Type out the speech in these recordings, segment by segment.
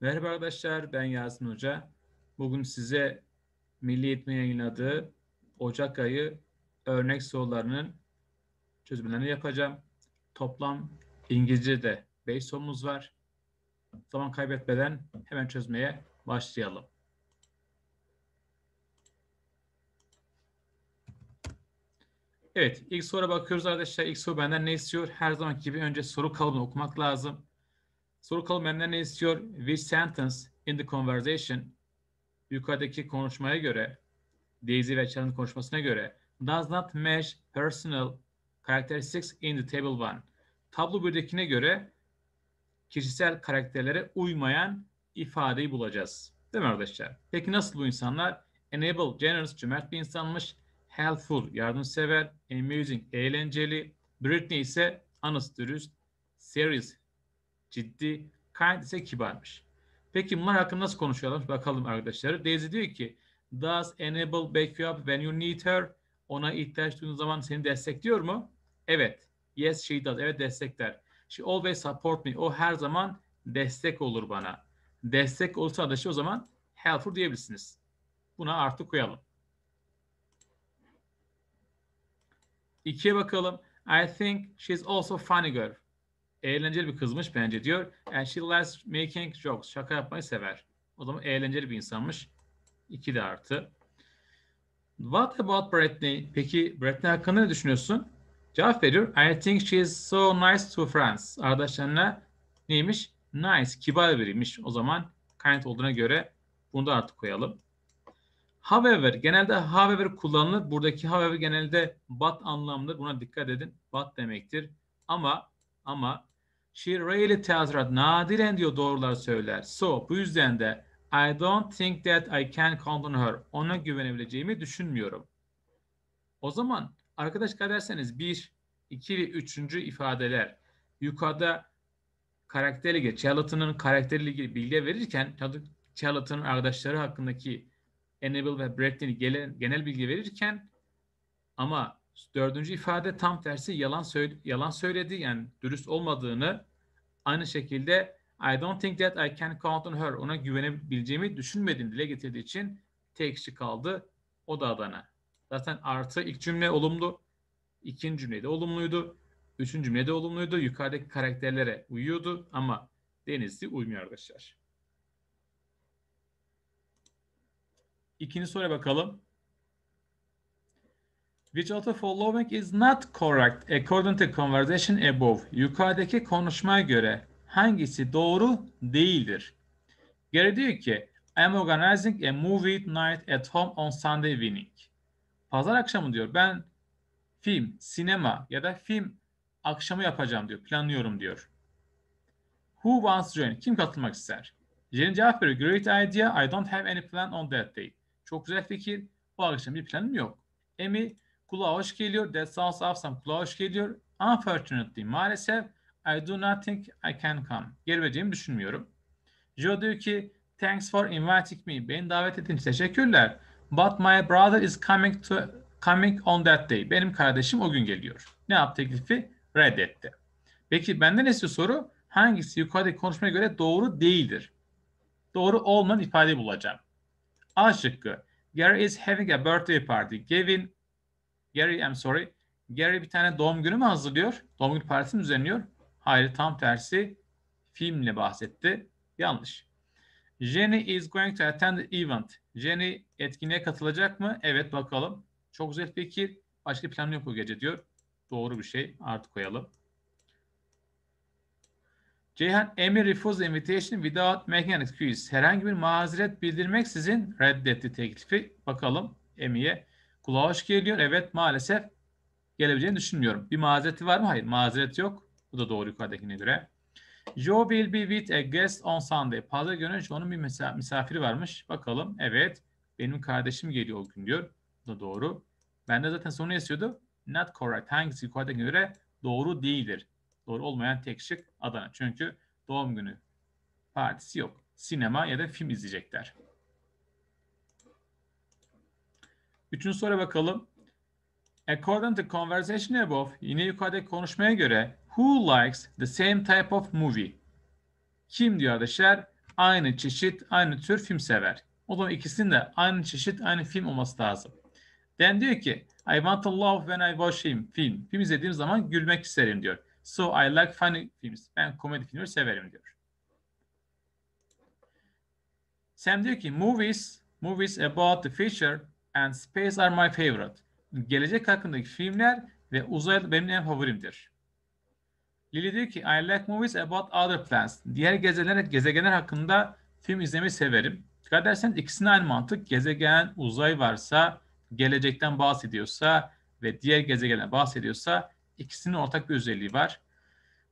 Merhaba arkadaşlar, ben Yasin Hoca. Bugün size Milli Eğitim yayınladığı Ocak ayı örnek sorularının çözümlerini yapacağım. Toplam İngilizce'de 5 sorumuz var. Zaman kaybetmeden hemen çözmeye başlayalım. Evet, ilk soruya bakıyoruz arkadaşlar. İlk soru benden ne istiyor? Her zaman gibi önce soru kalıbını okumak lazım. Soru kalıp benden ne istiyor? Which sentence in the conversation yukarıdaki konuşmaya göre Daisy ve Char'ın konuşmasına göre does not match personal characteristics in the table one. Tablo birdekine göre kişisel karakterlere uymayan ifadeyi bulacağız. Değil mi arkadaşlar? Peki nasıl bu insanlar? Enable, generous, cömert bir insanmış. Helpful, yardımsever. Amusing, eğlenceli. Britney ise honest, dürüst. Serious, ciddi, kind ise kibarmış. Peki bunlar hakkında nasıl konuşuyorlar? Bakalım arkadaşlar. Daisy diyor ki Does Enable back you up when you need her? Ona ihtiyaç duyduğun zaman seni destekliyor mu? Evet. Yes she does. Evet destekler. She always support me. O her zaman destek olur bana. Destek olursa arkadaşı o zaman helpful diyebilirsiniz. Buna artı koyalım. İkiye bakalım. I think she's also funny girl. Eğlenceli bir kızmış bence diyor. And she likes making jokes. Şaka yapmayı sever. O zaman eğlenceli bir insanmış. İki de artı. What about Britney? Peki Britney hakkında ne düşünüyorsun? Cevap veriyor. I think she is so nice to friends. Arkadaşlarına neymiş? Nice, kibar biriymiş. O zaman kind olduğuna göre bunu da artık koyalım. However, genelde however kullanılır. Buradaki however genelde but anlamlı. Buna dikkat edin. But demektir. Ama ama She really tells her. Nadiren diyor doğrular söyler. So bu yüzden de I don't think that I can count on her. Ona güvenebileceğimi düşünmüyorum. O zaman arkadaşlar derseniz bir, 2 ve 3. ifadeler yukarıda karakterle ilgili, Charlotte'ın karakteriyle ilgili bilgi verirken Charlotte'ın arkadaşları hakkındaki Enable ve Brackley'in genel, bilgi verirken ama dördüncü ifade tam tersi yalan söyle, yalan söyledi yani dürüst olmadığını Aynı şekilde I don't think that I can count on her. Ona güvenebileceğimi düşünmediğini dile getirdiği için tek kişi kaldı. O da Adana. Zaten artı ilk cümle olumlu. ikinci cümle de olumluydu. Üçüncü cümle de olumluydu. Yukarıdaki karakterlere uyuyordu ama Denizli uymuyor arkadaşlar. İkinci soruya bakalım. Which of the following is not correct according to conversation above? Yukarıdaki konuşmaya göre hangisi doğru değildir? Geri diyor ki I'm organizing a movie night at home on Sunday evening. Pazar akşamı diyor ben film, sinema ya da film akşamı yapacağım diyor. Planlıyorum diyor. Who wants to join? Kim katılmak ister? Jane cevap veriyor. Great idea. I don't have any plan on that day. Çok güzel fikir. Bu akşam bir planım yok. Amy Kulağa hoş geliyor. That sounds awesome. Kulağa hoş geliyor. Unfortunately maalesef I do not think I can come. Gelmeyeceğimi düşünmüyorum. Joe diyor ki thanks for inviting me. Beni davet ettiğin teşekkürler. But my brother is coming to coming on that day. Benim kardeşim o gün geliyor. Ne yaptı teklifi? Reddetti. Peki benden istiyor soru? Hangisi yukarıdaki konuşmaya göre doğru değildir? Doğru olmayan ifade bulacağım. A şıkkı. Gary is having a birthday party. Gavin Gary I'm sorry. Gary bir tane doğum günü mü hazırlıyor? Doğum günü partisi mi düzenliyor? Hayır tam tersi filmle bahsetti. Yanlış. Jenny is going to attend the event. Jenny etkinliğe katılacak mı? Evet bakalım. Çok güzel fikir. Başka plan yok bu gece diyor. Doğru bir şey. Artık koyalım. Ceyhan Amy refused the invitation without making an excuse. Herhangi bir mazeret bildirmeksizin reddetti teklifi. Bakalım Emi'ye. Kulağa hoş geliyor. Evet maalesef gelebileceğini düşünmüyorum. Bir mazereti var mı? Hayır mazereti yok. Bu da doğru yukarıdakine göre. Joe will be with a guest on Sunday. Pazar günü onun bir misafiri varmış. Bakalım. Evet. Benim kardeşim geliyor o gün diyor. Bu da doğru. Ben de zaten sonu yazıyordu. Not correct. Hangisi yukarıdakine göre doğru değildir. Doğru olmayan tek şık Adana. Çünkü doğum günü partisi yok. Sinema ya da film izleyecekler. Üçüncü soruya bakalım. According to conversation above, yine yukarıdaki konuşmaya göre who likes the same type of movie? Kim diyor arkadaşlar? Aynı çeşit, aynı tür film sever. O zaman ikisinin de aynı çeşit, aynı film olması lazım. Then diyor ki I want to laugh when I watch him, film. Film izlediğim zaman gülmek isterim diyor. So I like funny films. Ben komedi filmleri severim diyor. Sam diyor ki movies, movies about the future and Space are my favorite. Gelecek hakkındaki filmler ve uzay benim en favorimdir. Lily diyor ki I like movies about other planets. Diğer gezegenler, gezegenler hakkında film izlemeyi severim. Dikkat ederseniz ikisinin aynı mantık. Gezegen, uzay varsa, gelecekten bahsediyorsa ve diğer gezegenden bahsediyorsa ikisinin ortak bir özelliği var.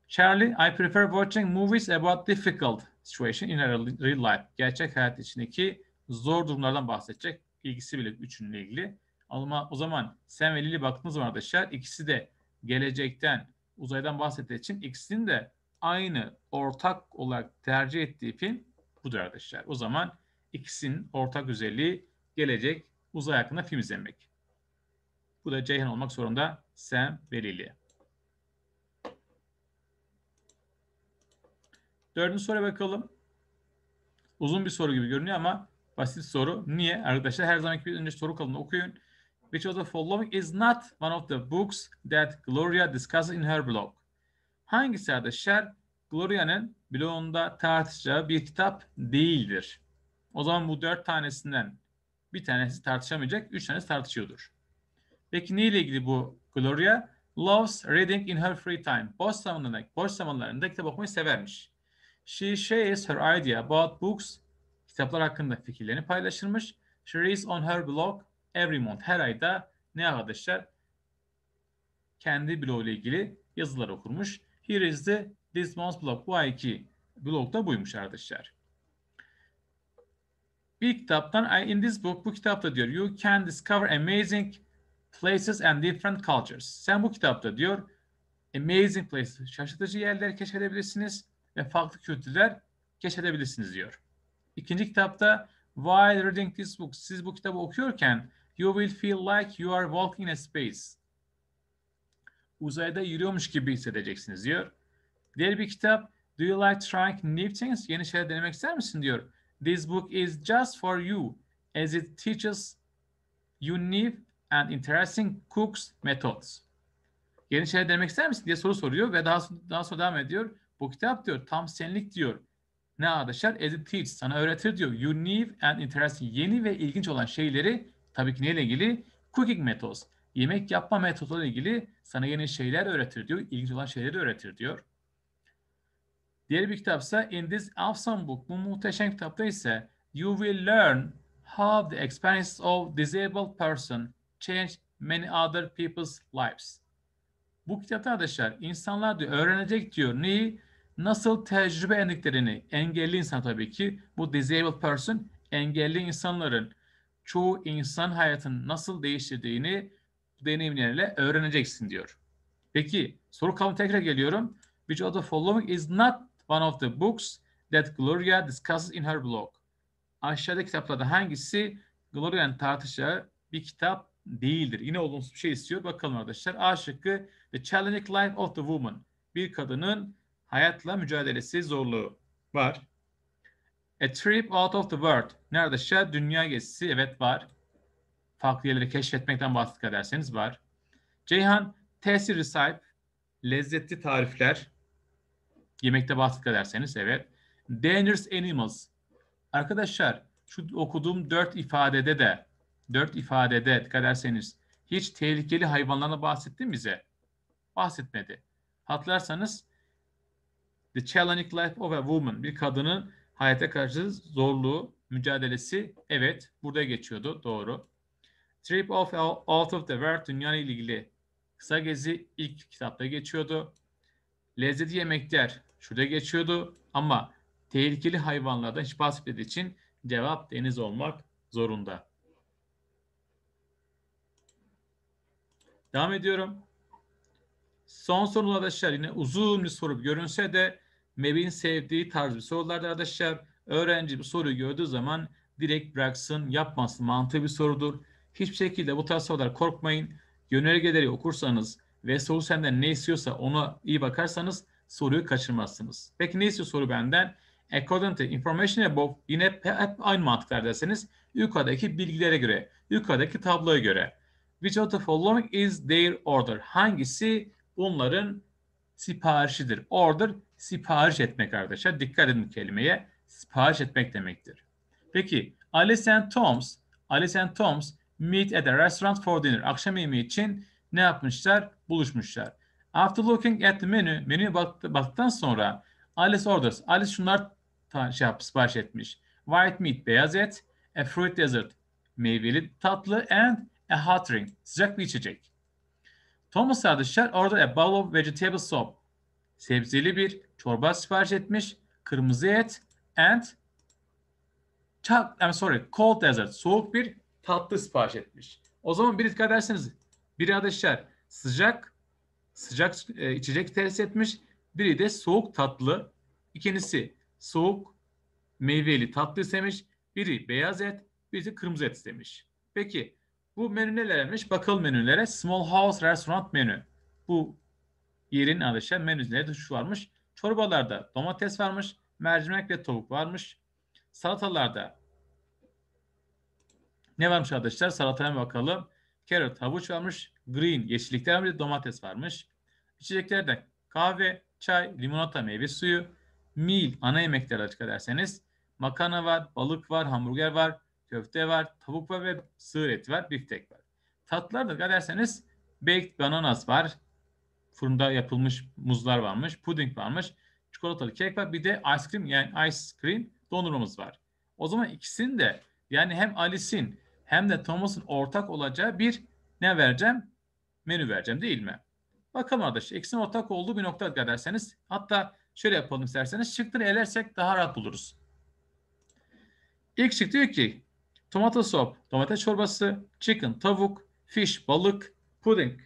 Charlie, I prefer watching movies about difficult situation in real life. Gerçek hayat içindeki zor durumlardan bahsedecek bilgisi bile üçünle ilgili. Ama o zaman sen ve Lili baktığınız zaman arkadaşlar ikisi de gelecekten, uzaydan bahsettiği için ikisinin de aynı ortak olarak tercih ettiği film budur arkadaşlar. O zaman ikisinin ortak özelliği gelecek uzay hakkında film izlemek. Bu da Ceyhan olmak zorunda Sam ve Lili. Dördüncü soruya bakalım. Uzun bir soru gibi görünüyor ama Basit soru. Niye? Arkadaşlar her zamanki bir önce soru kalını okuyun. Which of the following is not one of the books that Gloria discusses in her blog? Hangisi arkadaşlar Gloria'nın blogunda tartışacağı bir kitap değildir? O zaman bu dört tanesinden bir tanesi tartışamayacak, üç tanesi tartışıyordur. Peki neyle ilgili bu Gloria? Loves reading in her free time. Boş zamanlarında, boş zamanlarında kitap okumayı severmiş. She shares her idea about books kitaplar hakkında fikirlerini paylaşırmış. She on her blog every month. Her ayda ne arkadaşlar? Kendi blogu ile ilgili yazılar okurmuş. Here is the this month's blog. Bu ayki blog da buymuş arkadaşlar. Bir kitaptan in this book bu kitapta diyor you can discover amazing places and different cultures. Sen bu kitapta diyor amazing places şaşırtıcı yerler keşfedebilirsiniz ve farklı kültürler keşfedebilirsiniz diyor. İkinci kitapta While reading this book, siz bu kitabı okuyorken you will feel like you are walking in a space. Uzayda yürüyormuş gibi hissedeceksiniz diyor. Diğer bir kitap Do you like trying new things? Yeni şeyler denemek ister misin diyor. This book is just for you as it teaches unique and interesting cooks methods. Yeni şeyler denemek ister misin diye soru soruyor ve daha, daha sonra devam ediyor. Bu kitap diyor tam senlik diyor ne arkadaşlar? As it teaches. Sana öğretir diyor. Unique and interesting. Yeni ve ilginç olan şeyleri tabii ki neyle ilgili? Cooking methods. Yemek yapma metodları ilgili sana yeni şeyler öğretir diyor. İlginç olan şeyleri öğretir diyor. Diğer bir kitapsa In This Awesome Book. Bu muhteşem kitapta ise You will learn how the experience of disabled person change many other people's lives. Bu kitapta arkadaşlar insanlar diyor öğrenecek diyor neyi? nasıl tecrübe edildiklerini engelli insan tabii ki bu disabled person engelli insanların çoğu insan hayatını nasıl değiştirdiğini deneyimlerle öğreneceksin diyor. Peki soru kalın tekrar geliyorum. Which of the following is not one of the books that Gloria discusses in her blog? Aşağıdaki kitaplarda hangisi Gloria'nın tartışacağı bir kitap değildir? Yine olumsuz bir şey istiyor. Bakalım arkadaşlar. A şıkkı The Challenging Life of the Woman. Bir kadının hayatla mücadelesi zorluğu var. A trip out of the world. Neredeyse dünya gezisi evet var. Farklı yerleri keşfetmekten bahsettik derseniz var. Ceyhan tesiri sahip lezzetli tarifler. Yemekte bahsettik derseniz evet. Dangerous animals. Arkadaşlar şu okuduğum dört ifadede de dört ifadede dikkat ederseniz hiç tehlikeli hayvanlarına bahsetti mi bize? Bahsetmedi. Hatırlarsanız The Challenging Life of a Woman. Bir kadının hayata karşı zorluğu, mücadelesi. Evet, burada geçiyordu. Doğru. Trip of Out of the World dünya ile ilgili kısa gezi ilk kitapta geçiyordu. Lezzetli yemekler şurada geçiyordu ama tehlikeli hayvanlardan hiç bahsetmediği için cevap deniz olmak zorunda. Devam ediyorum. Son sorular arkadaşlar yine uzun bir soru görünse de MEB'in sevdiği tarz bir sorulardır arkadaşlar. Öğrenci bir soruyu gördüğü zaman direkt bıraksın, yapmasın. Mantığı bir sorudur. Hiçbir şekilde bu tarz sorular korkmayın. Yönergeleri okursanız ve soru senden ne istiyorsa ona iyi bakarsanız soruyu kaçırmazsınız. Peki ne istiyor soru benden? According to information above yine hep aynı mantıklar derseniz yukarıdaki bilgilere göre, yukarıdaki tabloya göre. Which of the following is their order? Hangisi bunların siparişidir? Order sipariş etmek arkadaşlar. Dikkat edin kelimeye. Sipariş etmek demektir. Peki Alice and Tom's, Alice and Tom's meet at a restaurant for dinner. Akşam yemeği için ne yapmışlar? Buluşmuşlar. After looking at the menu, menüye baktıktan sonra Alice orders. Alice şunlar şey yap, sipariş etmiş. White meat, beyaz et. A fruit dessert, meyveli tatlı. And a hot drink, sıcak bir içecek. Thomas kardeşler order a bowl of vegetable soup sebzeli bir çorba sipariş etmiş. Kırmızı et and I'm sorry, cold dessert, soğuk bir tatlı sipariş etmiş. O zaman bir dikkat ederseniz biri arkadaşlar sıcak sıcak e, içecek tercih etmiş. Biri de soğuk tatlı. ikincisi soğuk meyveli tatlı istemiş. Biri beyaz et, biri de kırmızı et istemiş. Peki bu menü nelermiş? Bakalım menülere. Small House Restaurant menü. Bu Yerin alışı menüzleri de şu varmış. Çorbalarda domates varmış, mercimek ve tavuk varmış. Salatalarda ne varmış arkadaşlar? Salataya bakalım. Carrot, havuç varmış. Green, yeşillikler varmış. Domates varmış. İçeceklerde kahve, çay, limonata, meyve suyu, meal ana yemekler açık ederseniz. Makarna var, balık var, hamburger var, köfte var, tavuk var ve sığır eti var, biftek var. Tatlılar da derseniz baked bananas var, fırında yapılmış muzlar varmış, puding varmış, çikolatalı kek var. Bir de ice cream yani ice cream dondurmamız var. O zaman ikisinin de yani hem Alice'in hem de Thomas'ın ortak olacağı bir ne vereceğim? Menü vereceğim değil mi? Bakalım arkadaş. İkisinin ortak olduğu bir nokta dikkat hatta şöyle yapalım isterseniz. Şıkları elersek daha rahat buluruz. İlk şık diyor ki tomato sop, domates çorbası, chicken, tavuk, fish, balık, pudding,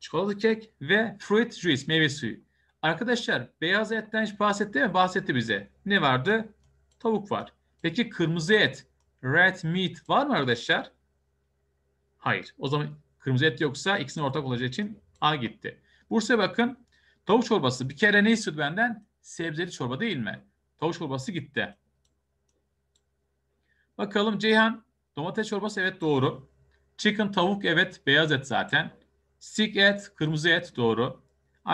çikolata kek ve fruit juice meyve suyu. Arkadaşlar beyaz etten hiç bahsetti mi? Bahsetti bize. Ne vardı? Tavuk var. Peki kırmızı et, red meat var mı arkadaşlar? Hayır. O zaman kırmızı et yoksa ikisinin ortak olacağı için A gitti. Bursa bakın. Tavuk çorbası bir kere ne istiyordu benden? Sebzeli çorba değil mi? Tavuk çorbası gitti. Bakalım Ceyhan domates çorbası evet doğru. Chicken tavuk evet beyaz et zaten. Stick et, kırmızı et doğru.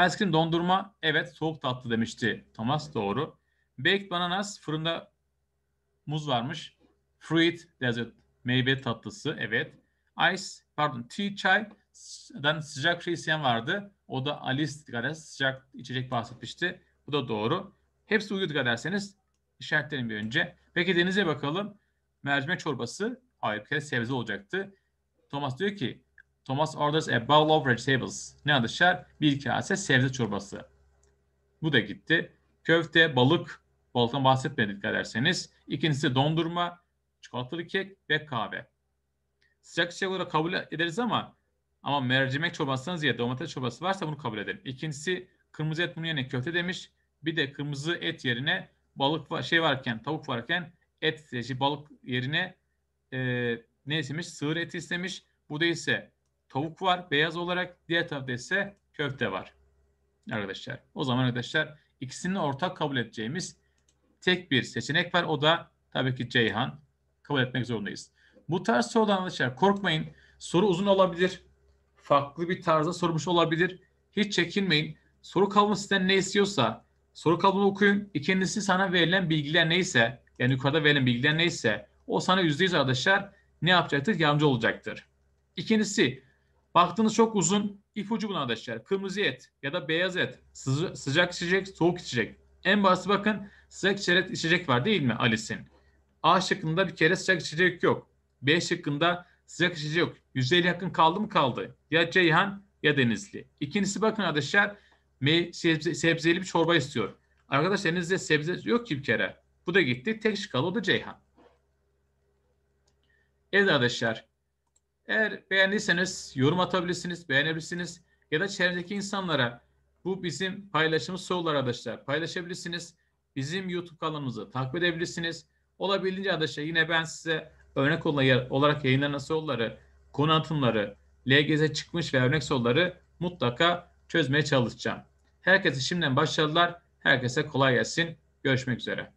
Ice cream dondurma, evet soğuk tatlı demişti Thomas doğru. Baked bananas, fırında muz varmış. Fruit, desert, meyve tatlısı, evet. Ice, pardon, tea, çay, dan sıcak şey isteyen vardı. O da Alice kadar sıcak içecek bahsetmişti. Bu da doğru. Hepsi uyudu derseniz işaretlerin bir önce. Peki denize bakalım. Mercimek çorbası. Hayır bir kere sebze olacaktı. Thomas diyor ki Thomas orders a bowl of vegetables. Ne alışar? Bir kase sebze çorbası. Bu da gitti. Köfte, balık, balıktan bahsetmedik dikkat ederseniz. İkincisi dondurma, çikolatalı kek ve kahve. Sıcak içecek olarak kabul ederiz ama ama mercimek çorbasınız ya domates çorbası varsa bunu kabul edelim. İkincisi kırmızı et bunun yerine köfte demiş. Bir de kırmızı et yerine balık var, şey varken, tavuk varken et, şey, balık yerine e, ne istemiş? Sığır eti istemiş. Bu da ise tavuk var beyaz olarak. Diğer tarafta ise köfte var. Arkadaşlar o zaman arkadaşlar ikisini ortak kabul edeceğimiz tek bir seçenek var. O da tabii ki Ceyhan. Kabul etmek zorundayız. Bu tarz sorudan arkadaşlar korkmayın. Soru uzun olabilir. Farklı bir tarzda sormuş olabilir. Hiç çekinmeyin. Soru kalıbı sizden ne istiyorsa soru kalıbını okuyun. İkincisi sana verilen bilgiler neyse yani yukarıda verilen bilgiler neyse o sana yüzde arkadaşlar ne yapacaktır? Yardımcı olacaktır. İkincisi Baktığınız çok uzun. İpucu buna arkadaşlar. Kırmızı et ya da beyaz et. Sıca, sıcak içecek, soğuk içecek. En basit bakın sıcak içecek, içecek var değil mi Alice'in? A şıkkında bir kere sıcak içecek yok. B şıkkında sıcak içecek yok. 150 yakın kaldı mı kaldı. Ya Ceyhan ya Denizli. İkincisi bakın arkadaşlar sebze, sebzeli bir çorba istiyor. Arkadaşlar elinizde sebze yok ki bir kere. Bu da gitti. Tek şıkalı o da Ceyhan. Evet arkadaşlar eğer beğendiyseniz yorum atabilirsiniz, beğenebilirsiniz ya da çevredeki insanlara bu bizim paylaşımı sorular arkadaşlar paylaşabilirsiniz. Bizim YouTube kanalımızı takip edebilirsiniz. Olabildiğince arkadaşlar yine ben size örnek olarak yayınlanan soruları, konu anlatımları, LGS çıkmış ve örnek soruları mutlaka çözmeye çalışacağım. Herkese şimdiden başarılar. Herkese kolay gelsin. Görüşmek üzere.